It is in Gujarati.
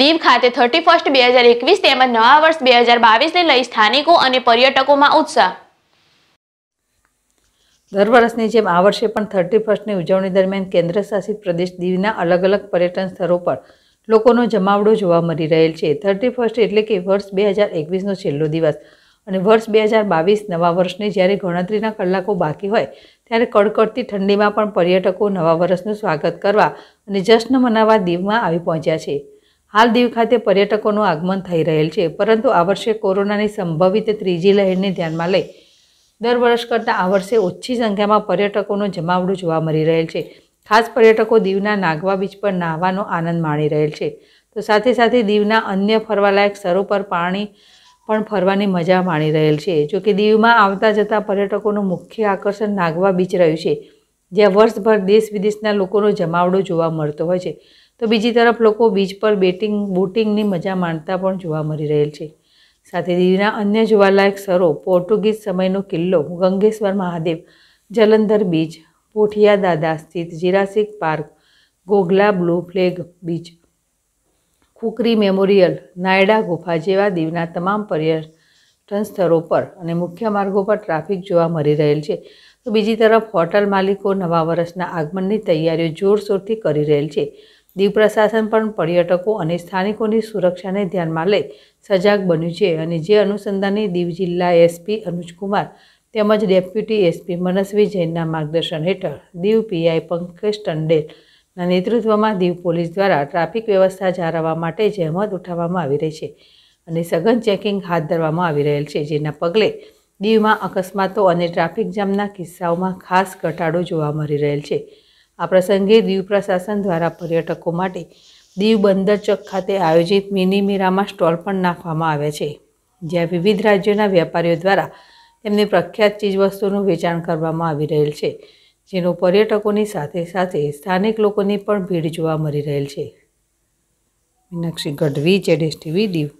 દીવ ખાતે થર્ટી ફર્સ્ટ બે હજાર એકવીસ તેમજ નવા વર્ષ બે હજાર બાવીસને લઈ સ્થાનિકો અને પર્યટકોમાં ઉત્સાહ દર વર્ષની જેમ આ વર્ષે પણ થર્ટી ફર્સ્ટની ઉજવણી દરમિયાન કેન્દ્રશાસિત પ્રદેશ દીવના અલગ અલગ પર્યટન સ્થળો પર લોકોનો જમાવડો જોવા મળી રહેલ છે થર્ટી ફર્સ્ટ એટલે કે વર્ષ બે હજાર એકવીસનો છેલ્લો દિવસ અને વર્ષ બે હજાર બાવીસ નવા વર્ષની જ્યારે ગણતરીના કલાકો બાકી હોય ત્યારે કડકડતી ઠંડીમાં પણ પર્યટકો નવા વર્ષનું સ્વાગત કરવા અને જશ્ન મનાવવા દીવમાં આવી પહોંચ્યા છે હાલ દીવ ખાતે પર્યટકોનું આગમન થઈ રહેલ છે પરંતુ આ વર્ષે કોરોનાની સંભવિત ત્રીજી લહેરને ધ્યાનમાં લઈ દર વર્ષ કરતાં આ વર્ષે ઓછી સંખ્યામાં પર્યટકોનું જમાવડું જોવા મળી રહેલ છે ખાસ પર્યટકો દીવના નાગવા બીચ પર નાહવાનો આનંદ માણી રહેલ છે તો સાથે સાથે દીવના અન્ય ફરવાલાયક સ્થળો પર પાણી પણ ફરવાની મજા માણી રહેલ છે જોકે દીવમાં આવતા જતા પર્યટકોનું મુખ્ય આકર્ષણ નાગવા બીચ રહ્યું છે જ્યાં વર્ષભર દેશ વિદેશના લોકોનો જમાવડો જોવા મળતો હોય છે તો બીજી તરફ લોકો બીચ પર બેટિંગ બોટિંગની મજા માણતા પણ જોવા મળી રહેલ છે સાથે દીવના અન્ય જોવાલાયક સ્થળો પોર્ટુગીઝ સમયનો કિલ્લો ગંગેશ્વર મહાદેવ જલંધર બીચ પોઠિયા દાદા સ્થિત Jurassic park Ghoghla blue flag beach Khukri memorial Naida ગુફા જેવા દીવના તમામ પર્યટન સ્થળો પર અને મુખ્ય માર્ગો પર ટ્રાફિક જોવા મળી રહેલ છે તો બીજી તરફ હોટલ માલિકો નવા વર્ષના આગમનની તૈયારીઓ જોરશોરથી કરી રહેલ છે દીવ પ્રશાસન પણ પર્યટકો અને સ્થાનિકોની સુરક્ષાને ધ્યાનમાં લઈ સજાગ બન્યું છે અને જે અનુસંધાને દીવ જિલ્લા એસપી અનુજકુમાર તેમજ ડેપ્યુટી એસપી મનસ્વી જૈનના માર્ગદર્શન હેઠળ દીવ પીઆઈ પંકજ ટંડેલના નેતૃત્વમાં દીવ પોલીસ દ્વારા ટ્રાફિક વ્યવસ્થા જાળવવા માટે જહેમત ઉઠાવવામાં આવી રહી છે અને સઘન ચેકિંગ હાથ ધરવામાં આવી રહેલ છે જેના પગલે દીવમાં અકસ્માતો અને ટ્રાફિક જામના કિસ્સાઓમાં ખાસ ઘટાડો જોવા મળી રહેલ છે આ પ્રસંગે દીવ પ્રશાસન દ્વારા પર્યટકો માટે દીવ બંદર ચોક ખાતે આયોજિત મિની મીરામાં સ્ટોલ પણ નાખવામાં આવ્યા છે જ્યાં વિવિધ રાજ્યોના વેપારીઓ દ્વારા તેમની પ્રખ્યાત ચીજવસ્તુનું વેચાણ કરવામાં આવી રહેલ છે જેનો પર્યટકોની સાથે સાથે સ્થાનિક લોકોની પણ ભીડ જોવા મળી રહેલ છે મીનાક્ષી ગઢવી જેડેસ ટીવી દીવ